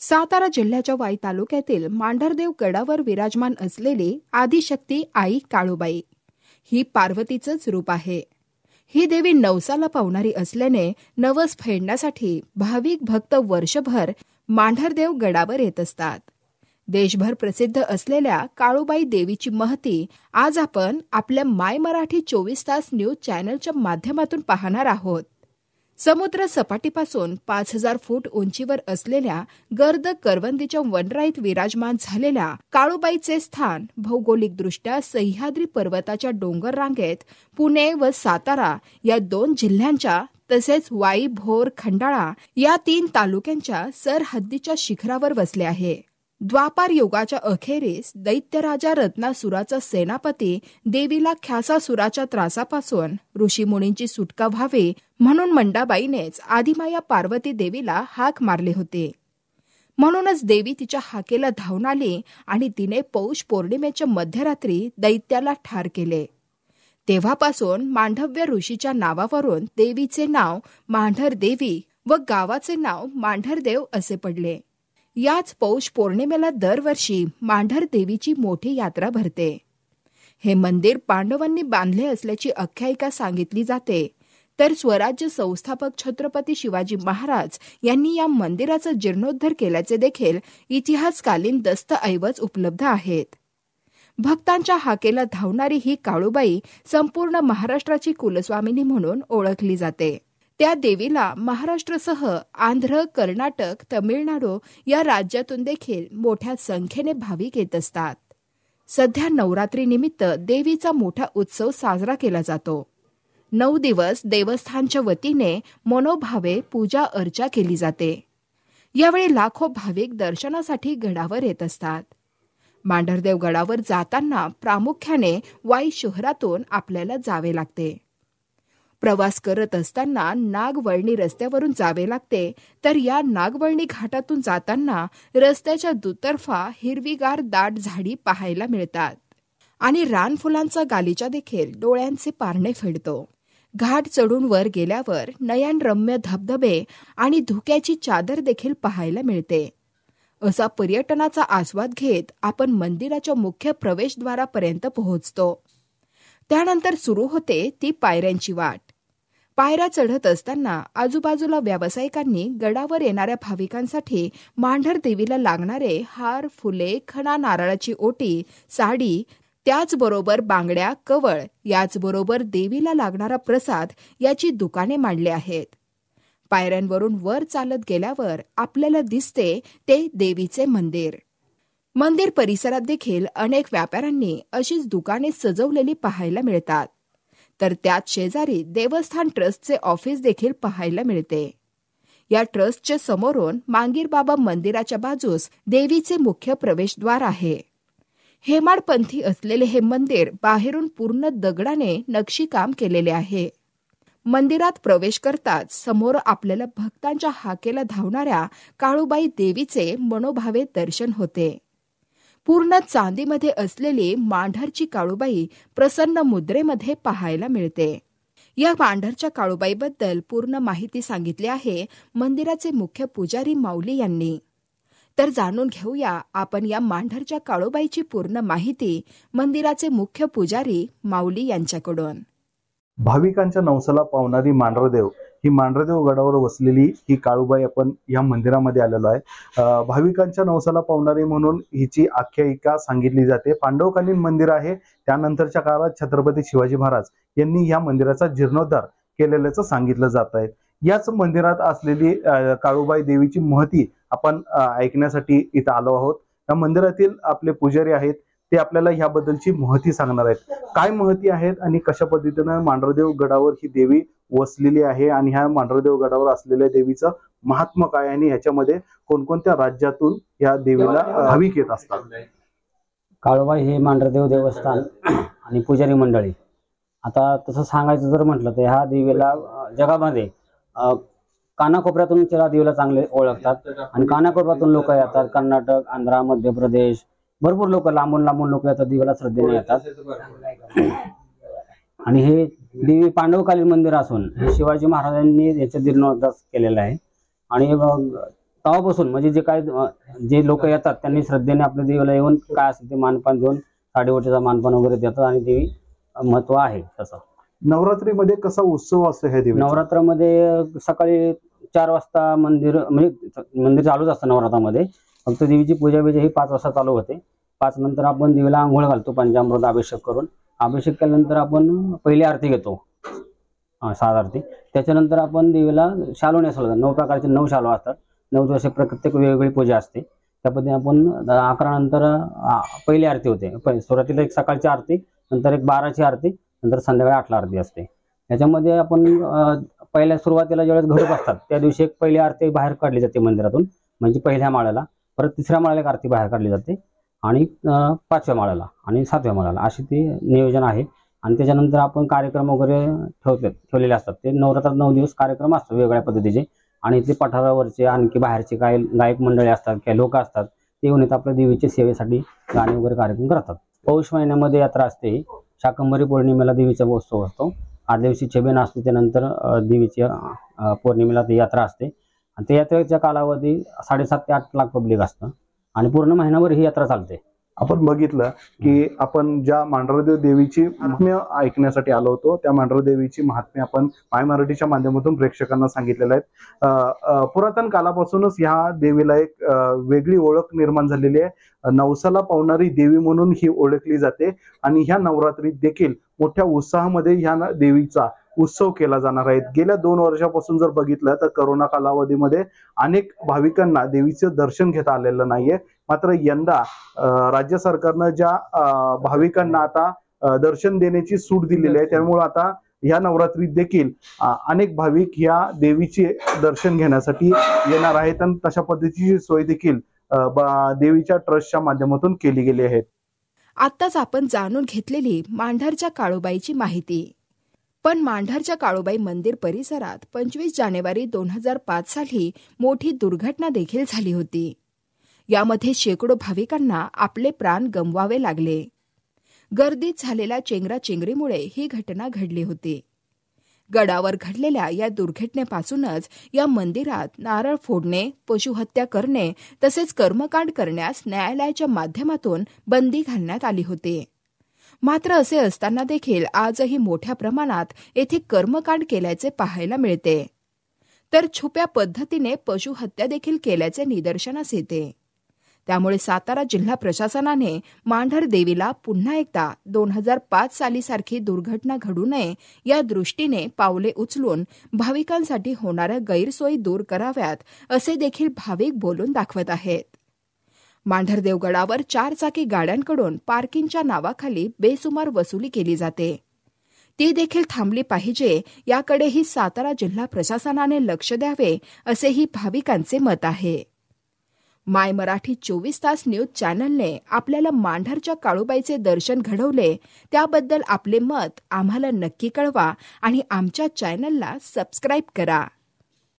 सातारा जिल्ह्याच्या वाई तालुक्यातील मांढरदेव गडावर विराजमान असलेली आदिशक्ती आई काळूबाई ही पार्वतीचंच रूप आहे ही देवी नवसाला पावणारी असल्याने नवस फेडण्यासाठी भाविक भक्त वर्षभर मांढरदेव गडावर येत असतात देशभर प्रसिद्ध असलेल्या काळूबाई देवीची महती आज आपण आपल्या माय मराठी चोवीस तास न्यूज चॅनलच्या माध्यमातून पाहणार आहोत समुद्र सपाटीपासून पाच हजार फूट उंचीवर असलेल्या गर्द करवंदीच्या वनराईत विराजमान झालेल्या काळूबाईचे स्थान भौगोलिकदृष्ट्या सह्याद्री पर्वताच्या डोंगर रांगेत पुणे व सातारा या दोन जिल्ह्यांच्या तसेच वाई भोर खंडाळा या तीन तालुक्यांच्या सरहद्दीच्या शिखरावर वसले आहे द्वापार युगाच्या अखेरीस दैत्यराजा रत्नासुराचा सेनापती देवीला ख्यासासुराच्या त्रासापासून ऋषीमुनींची सुटका व्हावी म्हणून मंडाबाईनेच आदिमाया पार्वती देवीला हाक मारले होते म्हणूनच देवी तिच्या हाकेला धावून आली आणि तिने पौष पौर्णिमेच्या मध्यरात्री दैत्याला ठार केले तेव्हापासून मांढव्य ऋषीच्या नावावरून देवीचे नाव मांढर देवी व गावाचे नाव मांढरदेव असे पडले याच पौष पौर्णिमेला दरवर्षी मांढर देवीची मोठी यात्रा भरते हे मंदिर पांडवांनी बांधले असल्याची आख्यायिका सांगितली जाते तर स्वराज्य संस्थापक छत्रपती शिवाजी महाराज यांनी या मंदिराचा जीर्णोद्धार केल्याचे देखील इतिहासकालीन दस्तऐवज उपलब्ध आहेत भक्तांच्या हाकेला धावणारी ही काळूबाई संपूर्ण महाराष्ट्राची कुलस्वामिनी म्हणून ओळखली जाते त्या देवीला महाराष्ट्रसह आंध्र कर्नाटक तमिळनाडू या राज्यातून देखील मोठ्या संख्येने भाविक येत असतात सध्या नवरात्रीनिमित्त देवीचा मोठा उत्सव साजरा केला जातो नऊ दिवस देवस्थानच्या वतीने मनोभावे पूजा अर्चा केली जाते यावेळी लाखो भाविक दर्शनासाठी गडावर येत असतात मांढरदेव गडावर जाताना प्रामुख्याने वाई शहरातून आपल्याला जावे लागते प्रवास करत असताना नागवळणी रस्त्यावरून जावे लागते तर या नागवळणी घाटातून जाताना रस्त्याच्या दुतर्फा हिरवीगार दाट झाडी पाहायला मिळतात आणि रानफुलांचा गालीचा देखील डोळ्यांचे पारणे फेडतो घाट चढून वर गेल्यावर नयनरम्य धबधबे आणि धुक्याची चादर देखील पाहायला मिळते असा पर्यटनाचा आस्वाद घेत आपण मंदिराच्या मुख्य प्रवेशद्वारापर्यंत पोहोचतो त्यानंतर सुरू होते ती पायऱ्यांची वाट पायऱ्या चढत असताना आजूबाजूला व्यावसायिकांनी गडावर येणाऱ्या भाविकांसाठी मांढर देवीला लागणारे हार फुले खणा नारळाची ओटी साडी त्याचबरोबर बांगड्या कवळ याचबरोबर देवीला लागणारा प्रसाद याची दुकाने मांडली आहेत पायऱ्यांवरून वर चालत गेल्यावर आपल्याला दिसते ते देवीचे मंदिर मंदिर परिसरात देखील अनेक व्यापाऱ्यांनी अशीच दुकाने सजवलेली पाहायला मिळतात तर त्यात शेजारी देवस्थान ट्रस्टचे ऑफिस देखील पाहायला मिळते या ट्रस्टच्या समोरून मांगीर मंदिराच्या बाजूस देवीचे मुख्य प्रवेशद्वार आहे हेमाडपंथी असलेले हे मंदिर बाहेरून पूर्ण दगडाने नक्षीकाम केलेले आहे मंदिरात प्रवेश करताच समोर आपल्याला भक्तांच्या हाकेला धावणाऱ्या काळूबाई देवीचे मनोभावे दर्शन होते पूर्ण चांदीमध्ये असलेली मांढरची काळूबाई प्रसन्न मुद्रेमध्ये पाहायला मिळते या मांढरच्या काळूबाईबद्दल पूर्ण माहिती सांगितली आहे मंदिराचे मुख्य पुजारी माऊली यांनी तर जाणून घेऊया आपण या मांढरच्या काळूबाईची पूर्ण माहिती मंदिराचे मुख्य पुजारी माऊली यांच्याकडून भाविकांच्या नवसाला पावणारी मांढरदेव ही मांढरदेव गडावर वसलेली ही काळूबाई आपण या मंदिरामध्ये आलेलो आहे भाविकांच्या नवसाला पावणारी म्हणून हिची आख्यायिका सांगितली जाते पांडवकालीन मंदिर आहे त्यानंतरच्या काळात छत्रपती शिवाजी महाराज यांनी या मंदिराचा जीर्णोद्धार केलेल्याचं सांगितलं जात आहे याच मंदिरात असलेली काळूबाई देवीची महती आपण ऐकण्यासाठी इथं आलो आहोत या मंदिरातील आपले पुजारी आहेत ते आपल्याला ह्याबद्दलची महती सांगणार आहेत काय महती आहेत आणि कशा पद्धतीनं मांढरदेव गडावर ही देवी वसलेली आहे आणि ह्या मांढरदेव गडावर असलेल्या देवीचं महात्म काय आणि ह्याच्यामध्ये कोणकोणत्या राज्यातून या देवीला भाविक येत असतात काळोबाई हे मांढरदेव देवस्थान आणि पुजारी मंडळी आता तसं सांगायचं जर म्हटलं तर ह्या देवीला जगामध्ये कानाकोपऱ्यातून तिला देवीला चांगले ओळखतात आणि कानाकोपऱ्यातून लोक येतात कर्नाटक आंध्र मध्य प्रदेश भरपूर लोक लांबून लांबून लोक येतात देवीला श्रद्धेने येतात आणि हे देवी पांडवकालीन मंदिर असून शिवाजी महाराजांनी याचा जीर्णोद्धास केलेला आहे आणि तेव्हापासून म्हणजे जे काय जे लोक येतात त्यांनी श्रद्धेने आपल्या देवीला येऊन काय असते ते मानपान देऊन साडेवटीचा मानपान वगैरे देतात आणि देवी महत्व आहे तसं नवरात्रीमध्ये कसा उत्सव असतो हे देवी नवरात्रामध्ये सकाळी चार वाजता मंदिर म्हणजे मंदिर चालूच असतं नवरात्रामध्ये फक्त देवीची पूजा बिजा ही पाच वाजता चालू होते पाच नंतर आपण देवीला आंघोळ घालतो पंचामृत अभिषेक करून अभिषेक केल्यानंतर आपण पहिली आरती घेतो हा सात आरती त्याच्यानंतर आपण देवीला शालू नेसल नऊ प्रकारचे नऊ शालू असतात नऊ दिवस प्रत्येक वेगवेगळी पूजा असते त्या आपण अकरा नंतर पहिली आरती होते सुरुवातीला एक सकाळची आरती नंतर एक बाराची आरती नंतर संध्याकाळी आठला आरती असते याच्यामध्ये आपण पहिल्या सुरुवातीला ज्यावेळेस घडूप असतात त्या दिवशी एक पहिली आरती बाहेर काढली जाते मंदिरातून म्हणजे पहिल्या माळाला परत तिसऱ्या माळ्याला आरती बाहेर काढली जाते आणि पाचव्या माळ्याला आणि सातव्या माळ्याला अशी ती नियोजन आहे आणि त्याच्यानंतर आपण कार्यक्रम वगैरे ठेवतात ठेवलेले असतात ते नवरात्रात नऊ दिवस कार्यक्रम असतो वेगळ्या पद्धतीचे आणि ते पठारावरचे आणखी बाहेरचे काय गायक मंडळी असतात काही लोक असतात ते येऊन आपल्या देवीच्या सेवेसाठी गाणे वगैरे कार्यक्रम करतात पौष महिन्यामध्ये यात्रा असते शाकंभरी पौर्णिमेला देवीचा महोत्सव असतो आदल्या दिवशी छेबेन असते त्यानंतर देवीच्या पौर्णिमेला ती यात्रा असते आणि यात्रेच्या कालावधी साडेसात ते आठ लाख पब्लिक असतं आणि पूर्ण महिनाभर ही यात्रा चालते आपण बघितलं की आपण ज्या मांढरदेव देवीची महात्म्य ऐकण्यासाठी आलो होतो त्या मांढरदेव देवीची महात्म्य आपण माय मराठीच्या माध्यमातून प्रेक्षकांना सांगितलेल्या आहेत पुरातन कालापासूनच ह्या देवीला एक वेगळी ओळख निर्माण झालेली आहे नवसाला पावणारी देवी म्हणून ही ओळखली जाते आणि ह्या नवरात्रीत देखील मोठ्या उत्साहामध्ये ह्या देवीचा उत्सव केला जाणार आहे गेल्या दोन वर्षापासून जर बघितलं तर करोना कालावधीमध्ये अनेक भाविकांना देवीचं दर्शन घेता आलेलं नाहीये मात्र यंदा राज्य सरकारनं ज्या भाविकांना आता दर्शन देण्याची सूट दिलेली आहे त्यामुळे आता या नवरात्रीत देखील अनेक भाविक या देवीचे दर्शन घेण्यासाठी येणार आहेत आणि तशा पद्धतीची सोय देखील देवीच्या ट्रस्टच्या माध्यमातून केली गेली आहे आताच आपण जाणून घेतलेली मांढरच्या काळोबाईची माहिती पण मांढरच्या काळुबाई मंदिर परिसरात पंचवीस जानेवारी दोन हजार पाच साली मोठी दुर्घटना देखील झाली होती यामध्ये शेकडो भाविकांना आपले प्राण गमवावे लागले गर्दीत झालेल्या चेंगरा चेंगरीमुळे ही घटना घडली होती गडावर घडलेल्या या दुर्घटनेपासूनच या मंदिरात नारळ फोडणे पशुहत्या करणे तसेच कर्मकांड करण्यास न्यायालयाच्या माध्यमातून बंदी घालण्यात आली होती मात्र असे असताना देखील आजही मोठ्या प्रमाणात येथे कर्मकांड केल्याचे पाहायला मिळते तर छुप्या पद्धतीने पशुहत्या देखील केल्याचे निदर्शनास येते त्यामुळे सातारा जिल्हा प्रशासनाने मांढर देवीला पुन्हा एकदा दोन हजार पाच सालीसारखी दुर्घटना घडू नये या दृष्टीने पावले उचलून भाविकांसाठी होणाऱ्या गैरसोयी दूर कराव्यात असे देखील भाविक बोलून दाखवत आहेत मांढरदेवगडावर चारचाकी गाड्यांकडून पार्किंगच्या नावाखाली बेसुमार वसुली केली जाते ती देखील थांबली पाहिजे याकडेही सातारा जिल्हा प्रशासनाने लक्ष द्यावे असेही भाविकांचे मत आहे माय मराठी चोवीस तास न्यूज चॅनलने आपल्याला मांढरच्या काळूबाईचे दर्शन घडवले त्याबद्दल आपले मत आम्हाला नक्की कळवा आणि आमच्या चॅनलला सबस्क्राईब करा